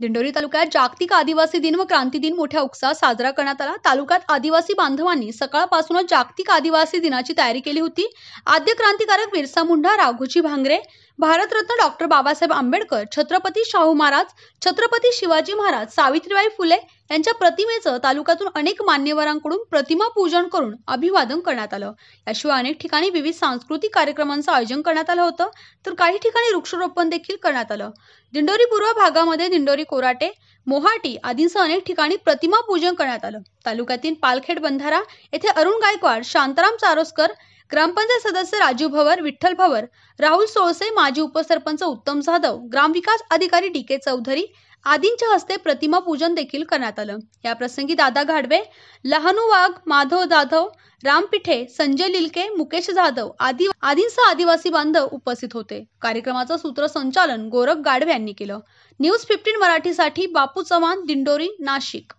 दिंडोरी तालुक्यात जागतिक आदिवासी दिन व क्रांती दिन मोठ्या उत्साहात साजरा करण्यात आला तालुक्यात आदिवासी बांधवांनी सकाळपासूनच जागतिक आदिवासी दिनाची तयारी केली होती आद्य क्रांतिकारक बिरसा मुंडा राघोजी भांगरे भारतरत्न डॉक्टर बाबासाहेब आंबेडकर छत्रपती शाहू महाराज छत्रपती शिवाजी महाराज सावित्रीबाई फुले यांच्या प्रतिमेचं तालुक्यातून अनेक मान्यवरांकडून प्रतिमा पूजन करून अभिवादन करण्यात आलं याशिवाय अनेक ठिकाणी विविध सांस्कृतिक कार्यक्रमांचं आयोजन करण्यात आलं होतं तर काही ठिकाणी वृक्षारोपण देखील करण्यात आलं दिंडोरी पूर्व भागामध्ये दिंडोरी कोराटे मोहाटी आदींसह अनेक ठिकाणी प्रतिमा पूजन करण्यात आलं तालुक्यातील पालखेड बंधारा येथे अरुण गायकवाड शांताराम चारोसकर ग्रामपंचायत सदस्य राजीव भवर विठ्ठल भवर राहुल सोळसे माजी उपसरपंच उत्तम जाधव ग्रामविकास अधिकारी डी के चौधरी आदींच्या हस्ते प्रतिमा पूजन देखील करण्यात आलं या प्रसंगी दादा घाडवे लहानू वाघ माधव जाधव राम पिठे संजय लिलके मुकेश जाधव आदी आदींसह आदिवासी बांधव उपस्थित होते कार्यक्रमाचं सूत्रसंचालन गोरख गाडवे यांनी केलं न्यूज फिफ्टीन मराठीसाठी बापू चव्हाण दिंडोरी नाशिक